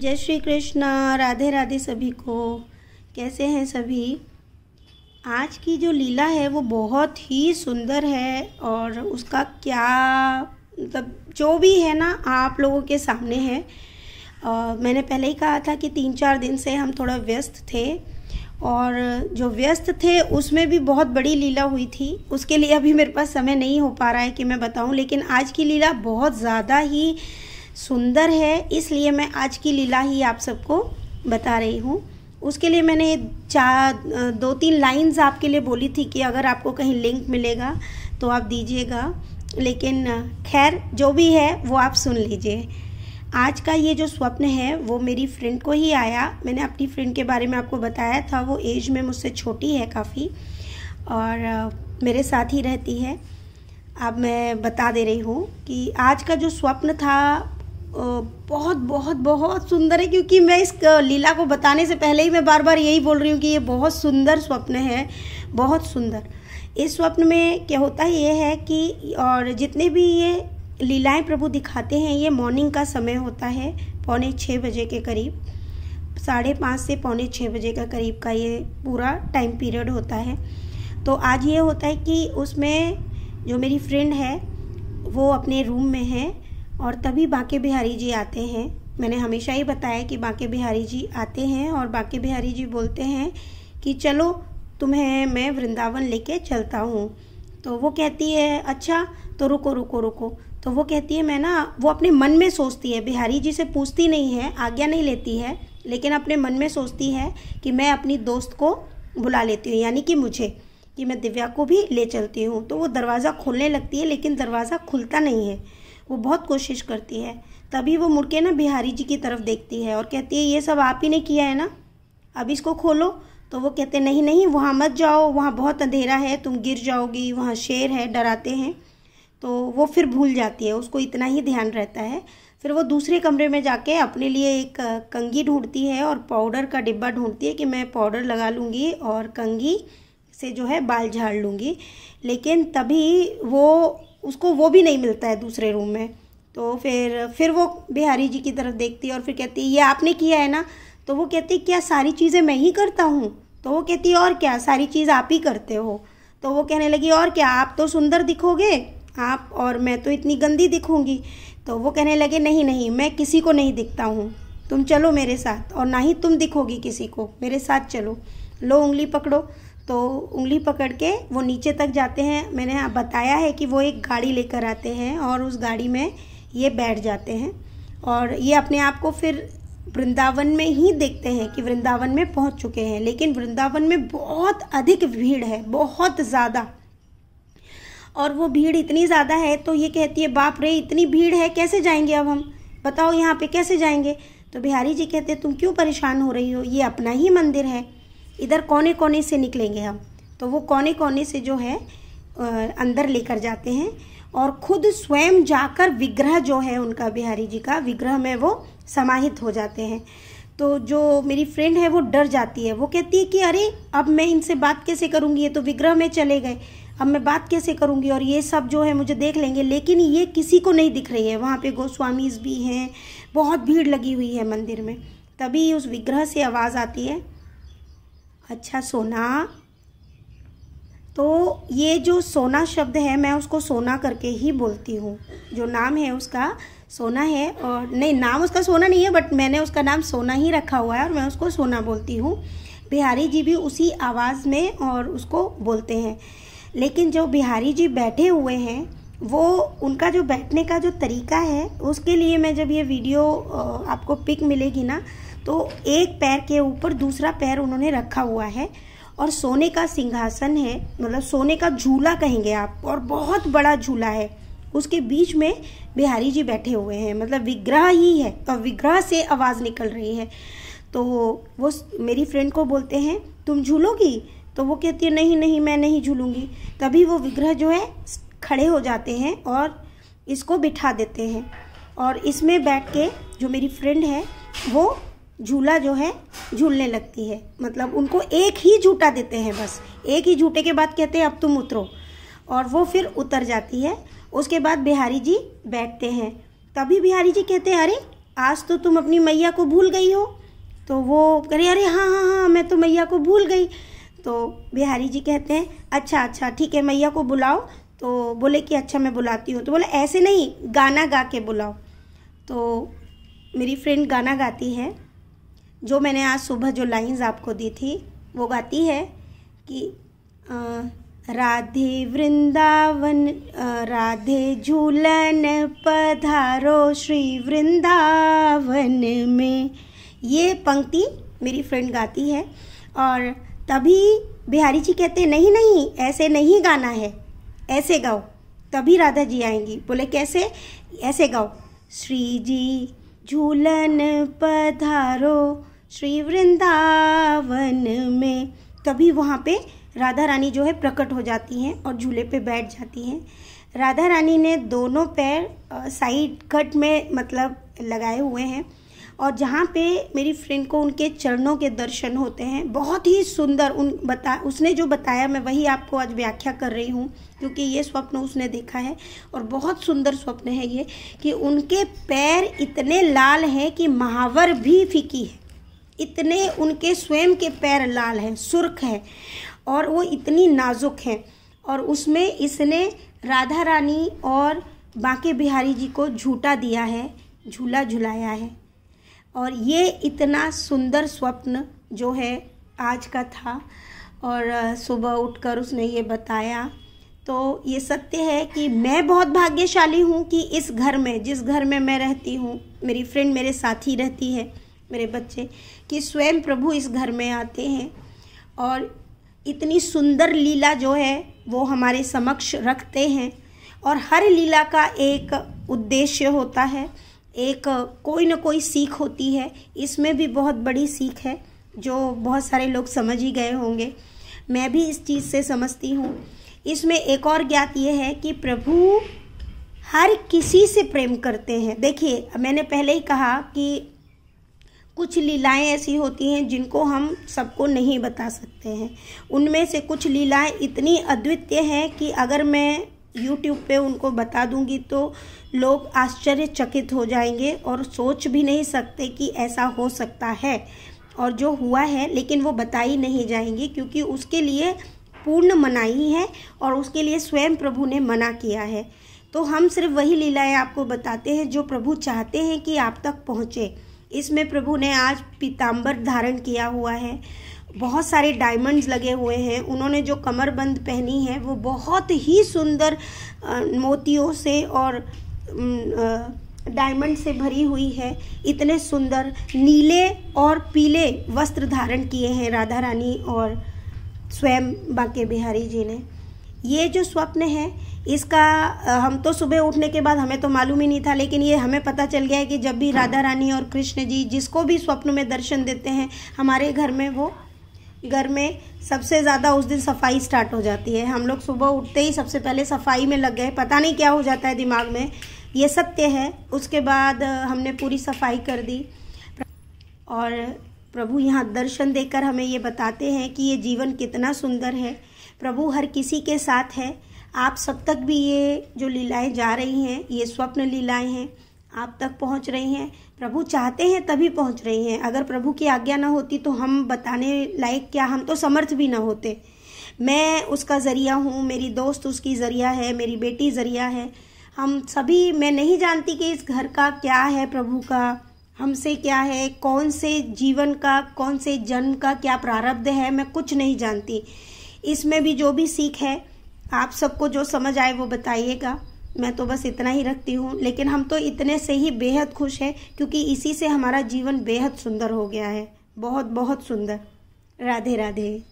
जय श्री कृष्णा राधे राधे सभी को कैसे हैं सभी आज की जो लीला है वो बहुत ही सुंदर है और उसका क्या मतलब जो भी है ना आप लोगों के सामने है आ, मैंने पहले ही कहा था कि तीन चार दिन से हम थोड़ा व्यस्त थे और जो व्यस्त थे उसमें भी बहुत बड़ी लीला हुई थी उसके लिए अभी मेरे पास समय नहीं हो पा रहा है कि मैं बताऊं लेकिन आज की लीला बहुत ज़्यादा ही सुंदर है इसलिए मैं आज की लीला ही आप सबको बता रही हूँ उसके लिए मैंने चार दो तीन लाइंस आपके लिए बोली थी कि अगर आपको कहीं लिंक मिलेगा तो आप दीजिएगा लेकिन खैर जो भी है वो आप सुन लीजिए आज का ये जो स्वप्न है वो मेरी फ्रेंड को ही आया मैंने अपनी फ्रेंड के बारे में आपको बताया था वो एज में मुझसे छोटी है काफ़ी और मेरे साथ ही रहती है अब मैं बता दे रही हूँ कि आज का जो स्वप्न था बहुत बहुत बहुत सुंदर है क्योंकि मैं इस लीला को बताने से पहले ही मैं बार बार यही बोल रही हूँ कि ये बहुत सुंदर स्वप्न है बहुत सुंदर इस स्वप्न में क्या होता है ये है कि और जितने भी ये लीलाएं प्रभु दिखाते हैं ये मॉर्निंग का समय होता है पौने छः बजे के करीब साढ़े पाँच से पौने छः बजे का करीब का ये पूरा टाइम पीरियड होता है तो आज ये होता है कि उसमें जो मेरी फ्रेंड है वो अपने रूम में है और तभी बाके बिहारी जी आते हैं मैंने हमेशा ही बताया कि बाके बिहारी जी आते हैं और बांके बिहारी जी बोलते हैं कि चलो तुम्हें मैं वृंदावन लेके चलता हूँ तो वो कहती है अच्छा तो रुको रुको रुको तो वो कहती है मैं ना वो अपने मन में सोचती है बिहारी जी से पूछती नहीं है आज्ञा नहीं लेती है लेकिन अपने मन में सोचती है कि मैं अपनी दोस्त को बुला लेती हूँ यानी कि मुझे कि मैं दिव्या को भी ले चलती हूँ तो वो दरवाज़ा खोलने लगती है लेकिन दरवाज़ा खुलता नहीं है वो बहुत कोशिश करती है तभी वो मुड़के ना बिहारी जी की तरफ देखती है और कहती है ये सब आप ही ने किया है ना अब इसको खोलो तो वो कहते नहीं नहीं वहाँ मत जाओ वहाँ बहुत अंधेरा है तुम गिर जाओगी वहाँ शेर है डराते हैं तो वो फिर भूल जाती है उसको इतना ही ध्यान रहता है फिर वो दूसरे कमरे में जाके अपने लिए एक कंगी ढूंढती है और पाउडर का डिब्बा ढूंढती है कि मैं पाउडर लगा लूँगी और कंगी से जो है बाल झाड़ लूँगी लेकिन तभी वो उसको वो भी नहीं मिलता है दूसरे रूम में तो फिर फिर वो बिहारी जी की तरफ देखती है और फिर कहती है ये आपने किया है ना तो वो कहती है क्या सारी चीज़ें मैं ही करता हूँ तो वो कहती है और क्या सारी चीज़ आप ही करते हो तो वो कहने लगी और क्या आप तो सुंदर दिखोगे आप और मैं तो इतनी गंदी दिखूँगी तो वो कहने लगे नहीं नहीं मैं किसी को नहीं दिखता हूँ तुम चलो मेरे साथ और ना ही तुम दिखोगी किसी को मेरे साथ चलो लो उंगली पकड़ो तो उंगली पकड़ के वो नीचे तक जाते हैं मैंने बताया है कि वो एक गाड़ी लेकर आते हैं और उस गाड़ी में ये बैठ जाते हैं और ये अपने आप को फिर वृंदावन में ही देखते हैं कि वृंदावन में पहुंच चुके हैं लेकिन वृंदावन में बहुत अधिक भीड़ है बहुत ज़्यादा और वो भीड़ इतनी ज़्यादा है तो ये कहती है बाप रे इतनी भीड़ है कैसे जाएंगे अब हम बताओ यहाँ पे कैसे जाएंगे तो बिहारी जी कहते हैं तुम क्यों परेशान हो रही हो ये अपना ही मंदिर है इधर कोने कोने से निकलेंगे हम तो वो कोने कोने से जो है अंदर लेकर जाते हैं और खुद स्वयं जाकर विग्रह जो है उनका बिहारी जी का विग्रह में वो समाहित हो जाते हैं तो जो मेरी फ्रेंड है वो डर जाती है वो कहती है कि अरे अब मैं इनसे बात कैसे करूँगी ये तो विग्रह में चले गए अब मैं बात कैसे करूँगी और ये सब जो है मुझे देख लेंगे लेकिन ये किसी को नहीं दिख रही है वहाँ पे गोस्वामीज भी हैं बहुत भीड़ लगी हुई है मंदिर में तभी उस विग्रह से आवाज़ आती है अच्छा सोना तो ये जो सोना शब्द है मैं उसको सोना करके ही बोलती हूँ जो नाम है उसका सोना है और नहीं नाम उसका सोना नहीं है बट मैंने उसका नाम सोना ही रखा हुआ है और मैं उसको सोना बोलती हूँ बिहारी जी भी उसी आवाज़ में और उसको बोलते हैं लेकिन जो बिहारी जी बैठे हुए हैं वो उनका जो बैठने का जो तरीका है उसके लिए मैं जब ये वीडियो आपको पिक मिलेगी ना तो एक पैर के ऊपर दूसरा पैर उन्होंने रखा हुआ है और सोने का सिंहासन है मतलब सोने का झूला कहेंगे आप और बहुत बड़ा झूला है उसके बीच में बिहारी जी बैठे हुए हैं मतलब विग्रह ही है और विग्रह से आवाज़ निकल रही है तो वो मेरी फ्रेंड को बोलते हैं तुम झूलोगी तो वो कहती है नहीं नहीं मैं नहीं झूलूंगी तभी वो विग्रह जो है खड़े हो जाते हैं और इसको बिठा देते हैं और इसमें बैठ के जो मेरी फ्रेंड है वो झूला जो है झूलने लगती है मतलब उनको एक ही झूठा देते हैं बस एक ही झूठे के बाद कहते हैं अब तुम उतरो और वो फिर उतर जाती है उसके बाद बिहारी जी बैठते हैं तभी बिहारी जी कहते हैं अरे आज तो तुम अपनी मैया को भूल गई हो तो वो कह रही अरे हाँ हाँ हाँ मैं तो मैया को भूल गई तो बिहारी जी कहते हैं अच्छा अच्छा ठीक है मैया को बुलाओ तो बोले कि अच्छा मैं बुलाती हूँ तो बोले ऐसे नहीं गाना गा के बुलाओ तो मेरी फ्रेंड गाना गाती है जो मैंने आज सुबह जो लाइंस आपको दी थी वो गाती है कि आ, राधे वृंदावन राधे झूलन पधारो श्री वृंदावन में ये पंक्ति मेरी फ्रेंड गाती है और तभी बिहारी जी कहते नहीं नहीं ऐसे नहीं गाना है ऐसे गाओ तभी राधा जी आएंगी बोले कैसे ऐसे गाओ श्री जी झूलन पधारो श्री वृंदावन में तभी वहाँ पे राधा रानी जो है प्रकट हो जाती हैं और झूले पे बैठ जाती हैं राधा रानी ने दोनों पैर साइड कट में मतलब लगाए हुए हैं और जहाँ पे मेरी फ्रेंड को उनके चरणों के दर्शन होते हैं बहुत ही सुंदर उन बता उसने जो बताया मैं वही आपको आज व्याख्या कर रही हूँ क्योंकि ये स्वप्न उसने देखा है और बहुत सुंदर स्वप्न है ये कि उनके पैर इतने लाल हैं कि महावर भी फीकी है इतने उनके स्वयं के पैर लाल हैं सुर्ख हैं और वो इतनी नाजुक हैं और उसमें इसने राधा रानी और बांके बिहारी जी को झूठा दिया है झूला झुलाया है और ये इतना सुंदर स्वप्न जो है आज का था और सुबह उठकर उसने ये बताया तो ये सत्य है कि मैं बहुत भाग्यशाली हूँ कि इस घर में जिस घर में मैं रहती हूँ मेरी फ्रेंड मेरे साथ ही रहती है मेरे बच्चे कि स्वयं प्रभु इस घर में आते हैं और इतनी सुंदर लीला जो है वो हमारे समक्ष रखते हैं और हर लीला का एक उद्देश्य होता है एक कोई ना कोई सीख होती है इसमें भी बहुत बड़ी सीख है जो बहुत सारे लोग समझ ही गए होंगे मैं भी इस चीज़ से समझती हूँ इसमें एक और ज्ञात ये है कि प्रभु हर किसी से प्रेम करते हैं देखिए मैंने पहले ही कहा कि कुछ लीलाएं ऐसी होती हैं जिनको हम सबको नहीं बता सकते हैं उनमें से कुछ लीलाएं इतनी अद्वितीय हैं कि अगर मैं यूट्यूब पे उनको बता दूंगी तो लोग आश्चर्यचकित हो जाएंगे और सोच भी नहीं सकते कि ऐसा हो सकता है और जो हुआ है लेकिन वो बताई नहीं जाएंगी क्योंकि उसके लिए पूर्ण मनाही है और उसके लिए स्वयं प्रभु ने मना किया है तो हम सिर्फ वही लीलाएं आपको बताते हैं जो प्रभु चाहते हैं कि आप तक पहुँचे इसमें प्रभु ने आज पीताम्बर धारण किया हुआ है बहुत सारे डायमंड्स लगे हुए हैं उन्होंने जो कमरबंद पहनी है वो बहुत ही सुंदर मोतियों से और डायमंड से भरी हुई है इतने सुंदर नीले और पीले वस्त्र धारण किए हैं राधा रानी और स्वयं बांके बिहारी जी ने ये जो स्वप्न है इसका हम तो सुबह उठने के बाद हमें तो मालूम ही नहीं था लेकिन ये हमें पता चल गया है कि जब भी हाँ। राधा रानी और कृष्ण जी जिसको भी स्वप्न में दर्शन देते हैं हमारे घर में वो घर में सबसे ज़्यादा उस दिन सफाई स्टार्ट हो जाती है हम लोग सुबह उठते ही सबसे पहले सफाई में लग गए पता नहीं क्या हो जाता है दिमाग में ये सत्य है उसके बाद हमने पूरी सफाई कर दी और प्रभु यहाँ दर्शन देकर हमें ये बताते हैं कि ये जीवन कितना सुंदर है प्रभु हर किसी के साथ है आप सब तक भी ये जो लीलाएं जा रही हैं ये स्वप्न लीलाएं हैं आप तक पहुंच रही हैं प्रभु चाहते हैं तभी पहुंच रही हैं अगर प्रभु की आज्ञा ना होती तो हम बताने लायक क्या हम तो समर्थ भी ना होते मैं उसका ज़रिया हूँ मेरी दोस्त उसकी ज़रिया है मेरी बेटी ज़रिया है हम सभी मैं नहीं जानती कि इस घर का क्या है प्रभु का हमसे क्या है कौन से जीवन का कौन से जन्म का क्या प्रारब्ध है मैं कुछ नहीं जानती इसमें भी जो भी सीख है आप सबको जो समझ आए वो बताइएगा मैं तो बस इतना ही रखती हूँ लेकिन हम तो इतने से ही बेहद खुश हैं क्योंकि इसी से हमारा जीवन बेहद सुंदर हो गया है बहुत बहुत सुंदर राधे राधे